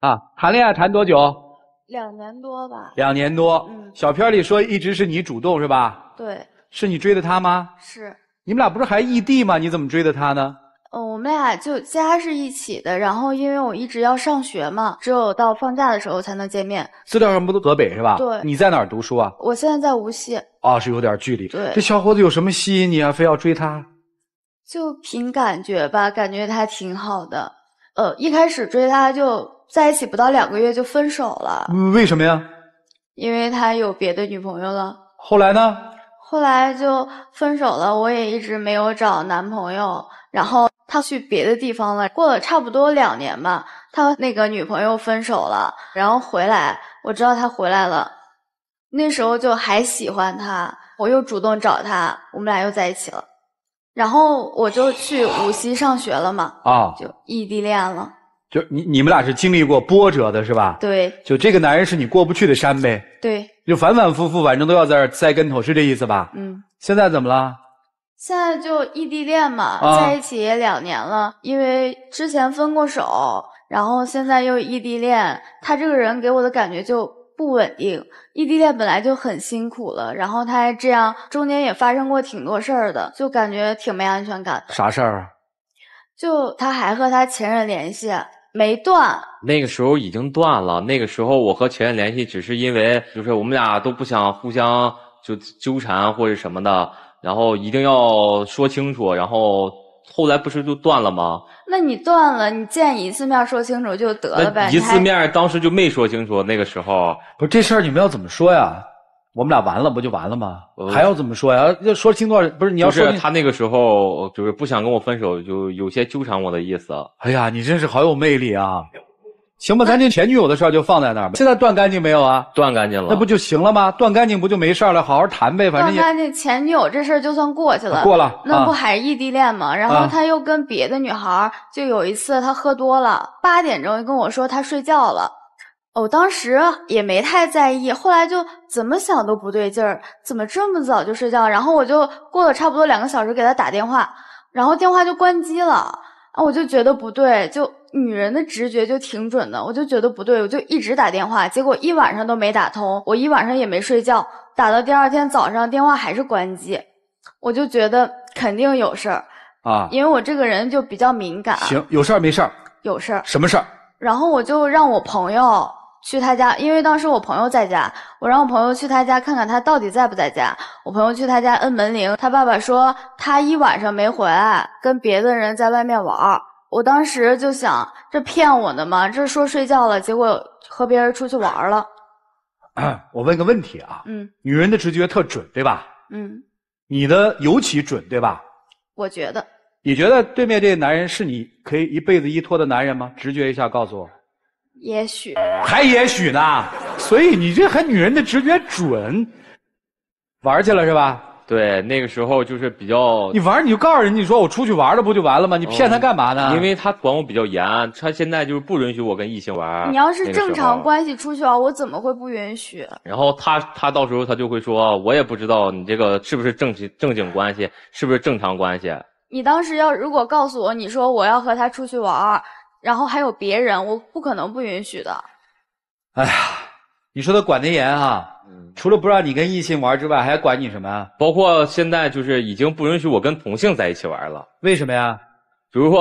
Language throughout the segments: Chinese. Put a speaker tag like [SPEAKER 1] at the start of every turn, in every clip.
[SPEAKER 1] 啊，谈恋爱谈多久？
[SPEAKER 2] 两年多吧。
[SPEAKER 1] 两年多。嗯，小片里说一直是你主动是吧？对。是你追的他吗？是。你们俩不是还异地吗？你怎么追的他呢？
[SPEAKER 2] 哦，我们俩就家是一起的，然后因为我一直要上学嘛，只有到放假的时候才能见面。
[SPEAKER 1] 资料上不都河北是吧？对。你在哪读书啊？
[SPEAKER 2] 我现在在无锡。
[SPEAKER 1] 啊，是有点距离。对。这小伙子有什么吸引你啊？非要追他？
[SPEAKER 2] 就凭感觉吧，感觉他挺好的。呃，一开始追他就。在一起不到两个月就分手了，为什么呀？因为他有别的女朋友了。
[SPEAKER 1] 后来呢？
[SPEAKER 2] 后来就分手了。我也一直没有找男朋友，然后他去别的地方了。过了差不多两年吧，他那个女朋友分手了，然后回来。我知道他回来了，那时候就还喜欢他，我又主动找他，我们俩又在一起了。然后我就去无锡上学了嘛，啊，就异地恋了。
[SPEAKER 1] 就你你们俩是经历过波折的是吧？对。就这个男人是你过不去的山呗。对。就反反复复，反正都要在这儿栽跟头，是这意思吧？嗯。现在怎么了？
[SPEAKER 2] 现在就异地恋嘛，在一起也两年了，因为之前分过手，然后现在又异地恋，他这个人给我的感觉就不稳定。异地恋本来就很辛苦了，然后他还这样，中间也发生过挺多事儿的，就感觉挺没安全感。啥事儿啊？就他还和他前任联系。没断，
[SPEAKER 3] 那个时候已经断了。那个时候我和前任联系，只是因为就是我们俩都不想互相就纠缠或者什么的，然后一定要说清楚。然后后来不是就断了吗？
[SPEAKER 2] 那你断了，你见一次面说清楚就得了呗。一次
[SPEAKER 3] 面当时就没说清楚，那个时候。
[SPEAKER 1] 不是这事儿，你们要怎么说呀？我们俩完了不就完了吗？还要
[SPEAKER 3] 怎么说呀？要说清楚，不是你要说他那个时候就是不想跟
[SPEAKER 1] 我分手，就有些纠缠我的意思。哎呀，你真是好有魅力啊！行吧，咱这前女友的事儿就放在那儿吧。现在断干净没有啊？断干净了，那不就行了吗？断干净不就没事了？好好谈呗，反正断干
[SPEAKER 2] 净前女友这事儿就算过去了。过了，那不还是异地恋吗？然后他又跟别的女孩，就有一次他喝多了，八点钟就跟我说他睡觉了。哦，当时也没太在意，后来就怎么想都不对劲儿，怎么这么早就睡觉？然后我就过了差不多两个小时给他打电话，然后电话就关机了啊，我就觉得不对，就女人的直觉就挺准的，我就觉得不对，我就一直打电话，结果一晚上都没打通，我一晚上也没睡觉，打到第二天早上电话还是关机，我就觉得肯定有事儿啊，因为我这个人就比较敏感。行，
[SPEAKER 1] 有事儿没事儿？有事儿，什么事儿？
[SPEAKER 2] 然后我就让我朋友。去他家，因为当时我朋友在家，我让我朋友去他家看看他到底在不在家。我朋友去他家摁门铃，他爸爸说他一晚上没回，来，跟别的人在外面玩。我当时就想，这骗我的吗？这说睡觉了，结果和别人出去玩了。
[SPEAKER 1] 我问个问题啊，嗯，女人的直觉特准，对吧？嗯，你的尤其准，对吧？我觉得。你觉得对面这个男人是你可以一辈子依托的男人吗？直觉一下告诉我。也许还也许呢，所以你这还女人的直觉准，玩去了是吧？
[SPEAKER 3] 对，那个时候就是比较你玩
[SPEAKER 1] 你就告诉人你说我出去玩了不就完了吗？你
[SPEAKER 3] 骗他干嘛呢？因为他管我比较严，他现在就是不允许我跟异性玩。你要是正常
[SPEAKER 2] 关系出去啊，我怎么会不允许？
[SPEAKER 3] 然后他他到时候他就会说我也不知道你这个是不是正经正经关系，是不是正常关系？
[SPEAKER 2] 你当时要如果告诉我你说我要和他出去玩。然后还有别人，我不可能不允许的。哎
[SPEAKER 1] 呀，你说他管得严啊？除了不让你跟异性
[SPEAKER 3] 玩之外，还管你什么？包括现在就是已经不允许我跟同性在一起玩了。为什么呀？比如说，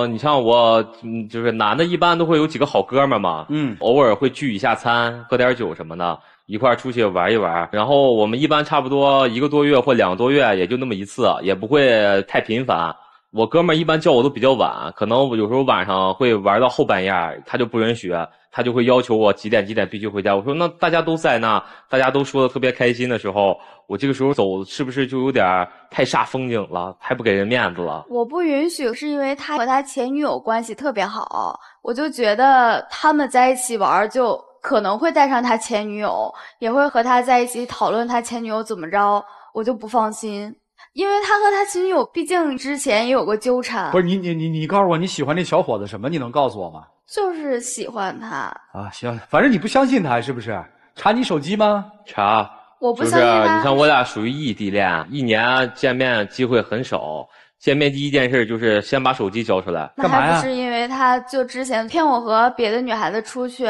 [SPEAKER 3] 呃，你像我，就是男的，一般都会有几个好哥们嘛。嗯。偶尔会聚一下餐，喝点酒什么的，一块出去玩一玩。然后我们一般差不多一个多月或两个多月，也就那么一次，也不会太频繁。我哥们儿一般叫我都比较晚，可能我有时候晚上会玩到后半夜，他就不允许，他就会要求我几点几点必须回家。我说那大家都在那，大家都说的特别开心的时候，我这个时候走是不是就有点太煞风景了，太不给人面子了？
[SPEAKER 2] 我不允许，是因为他和他前女友关系特别好，我就觉得他们在一起玩就可能会带上他前女友，也会和他在一起讨论他前女友怎么着，我就不放心。因为他和他前女友毕竟之前也有过纠缠。不是
[SPEAKER 1] 你你你你告诉我你喜欢那小伙子什么？你能告诉我吗？
[SPEAKER 2] 就是喜欢他。
[SPEAKER 1] 啊行，反正你不相信他是不是？查你手机吗？查。
[SPEAKER 2] 我不相信他。你像我俩
[SPEAKER 3] 属于异地恋，一年见面机会很少，见面第一件事就是先把手机交出来。那还不是
[SPEAKER 2] 因为他就之前骗我和别的女孩子出去，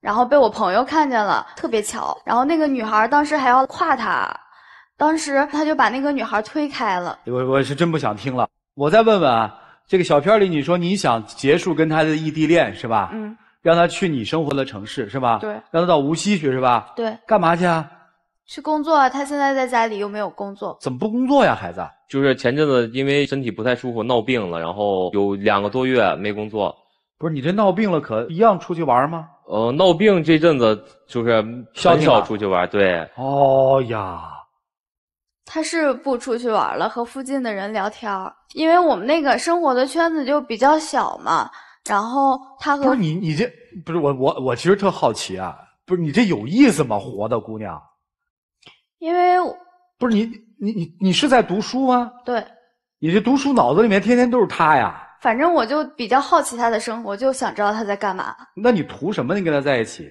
[SPEAKER 2] 然后被我朋友看见了，特别巧。然后那个女孩当时还要夸他。当时他就把那个女孩推开了。
[SPEAKER 1] 我我是真不想听了。我再问问啊，这个小片里你说你想结束跟他的异地恋是吧？嗯。让他去你生活的城市是吧？对。让他到无锡去是吧？对。干嘛去啊？
[SPEAKER 2] 去工作。他现在在家里又没有工作。怎么不工作呀，孩子？
[SPEAKER 3] 就是前阵子因为身体不太舒服闹病了，然后有两个多月没工作。
[SPEAKER 1] 不是你这闹病了可一样出去玩吗？
[SPEAKER 3] 呃，闹病这阵子就是很少出去玩。对。
[SPEAKER 1] 哦呀。
[SPEAKER 2] 他是不出去玩了，和附近的人聊天因为我们那个生活的圈子就比较小嘛。然后他和不是
[SPEAKER 1] 你，你这不是我，我我其实特好奇啊，不是你这有意思吗？活的姑娘，因为不是你，你你你是在读书吗？对，你这读书脑子里面天天都是他呀。
[SPEAKER 2] 反正我就比较好奇他的生活，就想知道他在干嘛。
[SPEAKER 1] 那你图什么？你跟他在一起，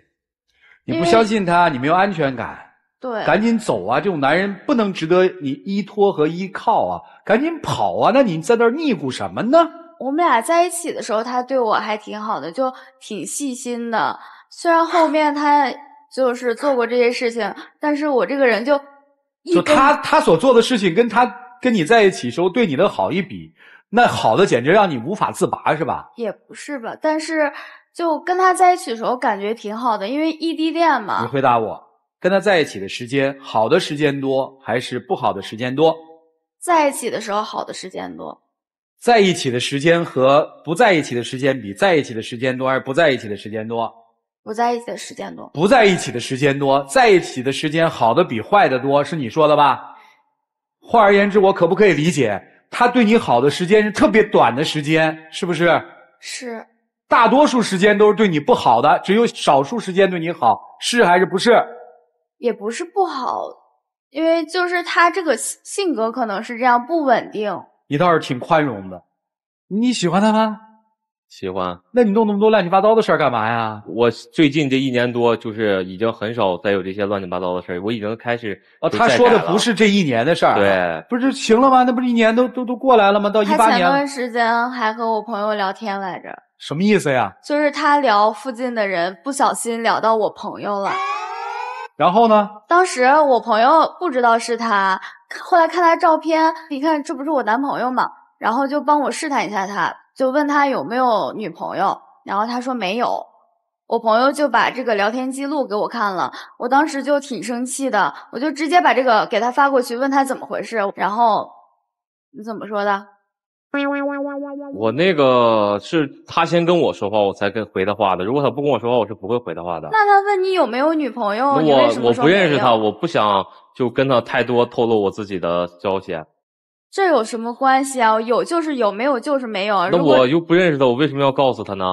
[SPEAKER 2] 你不相信
[SPEAKER 1] 他，你没有安全感。对，赶紧走啊！这种男人不能值得你依托和依靠啊！赶紧跑啊！那你在那儿腻咕什么呢？
[SPEAKER 2] 我们俩在一起的时候，他对我还挺好的，就挺细心的。虽然后面他就是做过这些事情，但是我这个人就就他
[SPEAKER 1] 他所做的事情，跟他跟你在一起时候对你的好一比，那好的简直让你无法自拔，是吧？
[SPEAKER 2] 也不是吧，但是就跟他在一起的时候感觉挺好的，因为异地恋嘛。
[SPEAKER 1] 你回答我。跟他在一起的时间，好的时间多还是不好的时间多？
[SPEAKER 2] 在一起的时候，好的时间多。
[SPEAKER 1] 在一起的时间和不在一起的时间比，在一起的时间多还是不在一起的时间多？
[SPEAKER 2] 不在一起的时间多。
[SPEAKER 1] 不在一起的时间多，在一起的时间好的比坏的多，是你说的吧？换而言之，我可不可以理解，他对你好的时间是特别短的时间，是不是？是。大多数时间都是对你不好的，只有少数时间对你好，是还是不是？
[SPEAKER 2] 也不是不好，因为就是他这个性格可能是这样不稳定。
[SPEAKER 1] 你倒是挺宽容的，你喜欢他吗？喜欢。那你弄那么多乱七八糟的事儿干嘛呀？
[SPEAKER 3] 我最近这一年多就是已经很少再有这些乱七八糟的事儿，我已经开始
[SPEAKER 1] 哦。他说的不是这一年的事儿，对，不是行了吗？那不是一年都都都过来了吗？到一八年。他前段
[SPEAKER 2] 时间还和我朋友聊天来着。
[SPEAKER 1] 什么意思呀？
[SPEAKER 2] 就是他聊附近的人，不小心聊到我朋友了。然后呢？当时我朋友不知道是他，后来看他照片，一看这不是我男朋友吗？然后就帮我试探一下他，就问他有没有女朋友，然后他说没有，我朋友就把这个聊天记录给我看了，我当时就挺生气的，我就直接把这个给他发过去，问他怎么回事，然后你怎么说的？
[SPEAKER 3] 我那个是他先跟我说话，我才跟回他话的。如果他不跟我说话，我是不会回他话的。那
[SPEAKER 2] 他问你有没有女朋友，我我不认识他，
[SPEAKER 3] 我不想就跟他太多透露我自己的消息。
[SPEAKER 2] 这有什么关系啊？有就是有，没有就是没有。那我
[SPEAKER 3] 又不认识他，我为什么要告诉他呢？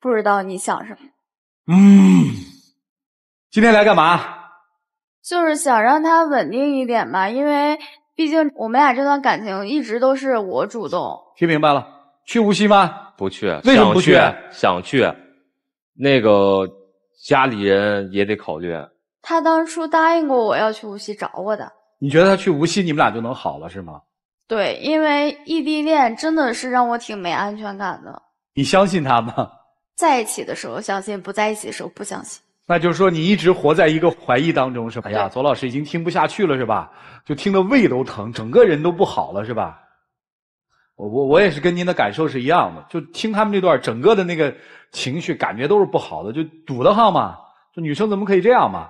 [SPEAKER 2] 不知道你想什么。
[SPEAKER 1] 嗯，今天来干嘛？
[SPEAKER 2] 就是想让他稳定一点吧，因为。毕竟我们俩这段感情一直都是我主动。
[SPEAKER 3] 听明白了，去无锡吗？不去。为什么不去？想去。那个家里人也得考虑。
[SPEAKER 2] 他当初答应过我要去无锡找我的。
[SPEAKER 1] 你觉得他去无锡你们俩就能好了是吗？
[SPEAKER 2] 对，因为异地恋真的是让我挺没安全感的。
[SPEAKER 1] 你相信他吗？
[SPEAKER 2] 在一起的时候相信，不在一起的时候不相信。
[SPEAKER 1] 那就是说，你一直活在一个怀疑当中，是？吧？哎呀，左老师已经听不下去了，是吧？就听得胃都疼，整个人都不好了，是吧？我我我也是跟您的感受是一样的，就听他们这段，整个的那个情绪感觉都是不好的，就堵得慌嘛。就女生怎么可以这样嘛？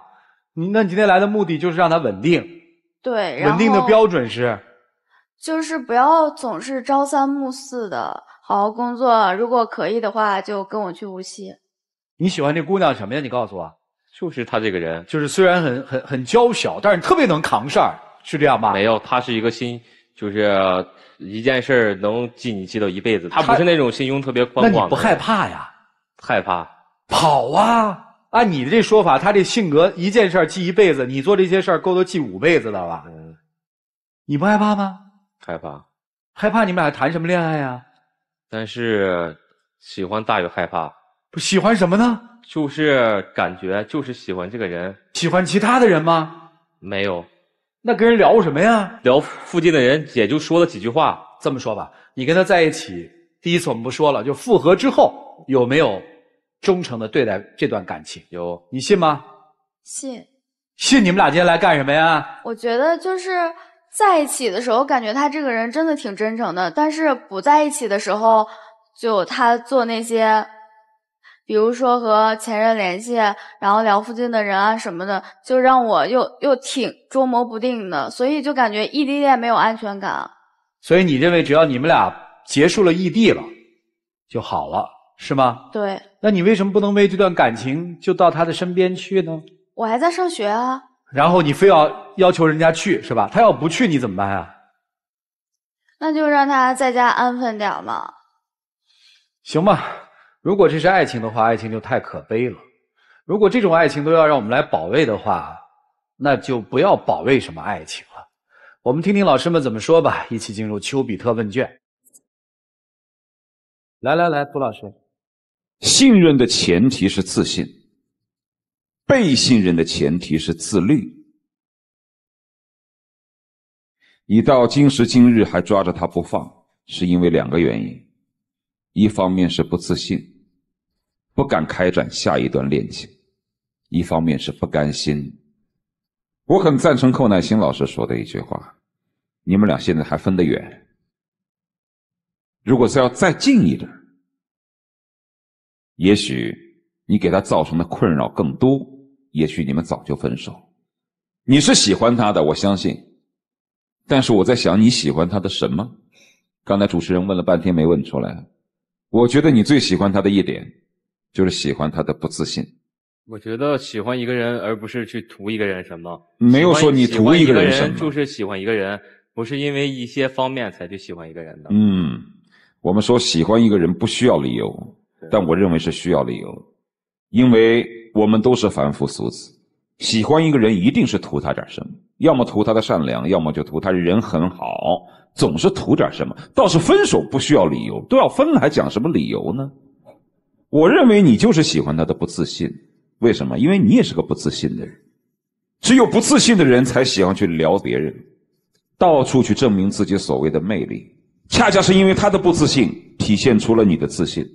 [SPEAKER 1] 你那你今天来的目的就是让他稳定？
[SPEAKER 2] 对，稳定的标准是？就是不要总是朝三暮四的，好好工作。如果可以的话，就跟我去无锡。
[SPEAKER 3] 你喜欢这姑娘什么呀？你告诉我，就是她这个人，就是虽然很很很娇小，但是特别能扛事儿，是这样吧？没有，她是一个心，就是一件事儿能记你记到一辈子。她不是那种心胸特别宽广的。那你不害怕
[SPEAKER 1] 呀？害怕。跑啊！按你的这说法，她这性格一件事儿记一辈子，你做这些事儿够她记五辈子了吧？嗯。你不害怕吗？害怕。害怕你们俩谈什么恋爱呀？
[SPEAKER 3] 但是喜欢大于害怕。
[SPEAKER 1] 喜欢什么呢？
[SPEAKER 3] 就是感觉，就是喜欢这个人。
[SPEAKER 1] 喜欢其他的人吗？没有。那跟人聊什么呀？聊附近的人，也就说了几句话。这么说吧，你跟他在一起，第一次我们不说了，就复合之后有没有忠诚的对待这段感情？有。你信吗？信。信你们俩今天来干什么呀？
[SPEAKER 2] 我觉得就是在一起的时候，感觉他这个人真的挺真诚的。但是不在一起的时候，就他做那些。比如说和前任联系，然后聊附近的人啊什么的，就让我又又挺捉摸不定的，所以就感觉异地恋没有安全感。
[SPEAKER 1] 所以你认为只要你们俩结束了异地了就好了，是吗？对。那你为什么不能为这段感情就到他的身边去呢？
[SPEAKER 2] 我还在上学啊。
[SPEAKER 1] 然后你非要要求人家去是吧？他要不去你怎么办啊？
[SPEAKER 2] 那就让他在家安分点嘛。
[SPEAKER 1] 行吧。如果这是爱情的话，爱情就太可悲了。如果这种爱情都要让我们来保卫的话，那就不要保卫什么爱情了。我们听听老师们怎么说吧，一起进入丘比特问卷。来来来，杜老师，
[SPEAKER 4] 信任的前提是自信，被信任的前提是自律。你到今时今日还抓着他不放，是因为两个原因，一方面是不自信。不敢开展下一段恋情，一方面是不甘心。我很赞成寇乃馨老师说的一句话：“你们俩现在还分得远，如果是要再近一点，也许你给他造成的困扰更多，也许你们早就分手。你是喜欢他的，我相信。但是我在想，你喜欢他的什么？刚才主持人问了半天没问出来。我觉得你最喜欢他的一点。”就是喜欢他的不自信。
[SPEAKER 3] 我觉得喜欢一个人，而不是去图一个人什么。
[SPEAKER 4] 没有说你图一个人什么。
[SPEAKER 3] 就是喜欢一个人，不是因为一些方面才去喜欢一个人
[SPEAKER 4] 的。嗯，我们说喜欢一个人不需要理由，但我认为是需要理由，因为我们都是凡夫俗子，喜欢一个人一定是图他点什么，要么图他的善良，要么就图他人很好，总是图点什么。倒是分手不需要理由，都要分了还讲什么理由呢？我认为你就是喜欢他的不自信，为什么？因为你也是个不自信的人。只有不自信的人才喜欢去聊别人，到处去证明自己所谓的魅力。恰恰是因为他的不自信，体现出了你的自信。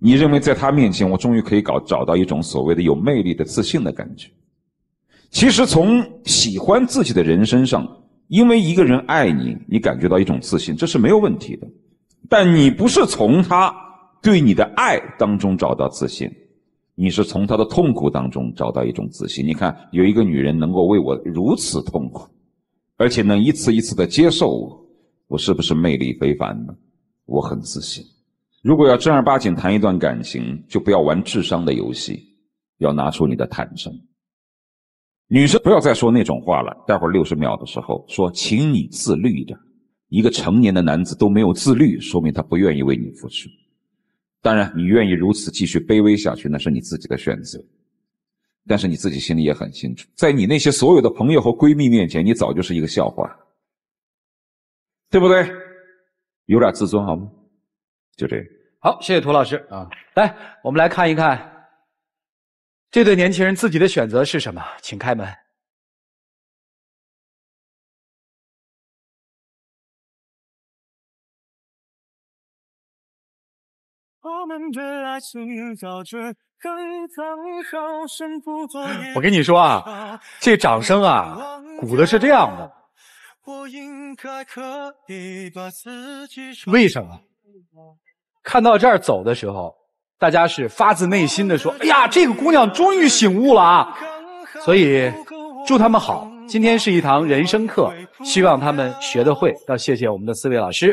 [SPEAKER 4] 你认为在他面前，我终于可以搞找到一种所谓的有魅力的自信的感觉。其实从喜欢自己的人身上，因为一个人爱你，你感觉到一种自信，这是没有问题的。但你不是从他。对你的爱当中找到自信，你是从他的痛苦当中找到一种自信。你看，有一个女人能够为我如此痛苦，而且能一次一次的接受我，我是不是魅力非凡呢？我很自信。如果要正儿八经谈一段感情，就不要玩智商的游戏，要拿出你的坦诚。女生不要再说那种话了。待会儿六十秒的时候说，请你自律一点。一个成年的男子都没有自律，说明他不愿意为你付出。当然，你愿意如此继续卑微下去，那是你自己的选择。但是你自己心里也很清楚，在你那些所有的朋友和闺蜜面前，你早就是一个笑话，对不对？有点自尊好吗？就这样。
[SPEAKER 1] 好，谢谢涂老师啊。来，我们来看一看，这对年轻人自己的选择是什么？请开门。我跟你说啊，这掌声啊，鼓的是这样的。为什么？看到这儿走的时候，大家是发自内心的说：“哎呀，这个姑娘终于醒悟了啊！”所以，祝他们好。今天是一堂人生课，希望他们学得会。要谢谢我们的四位老师。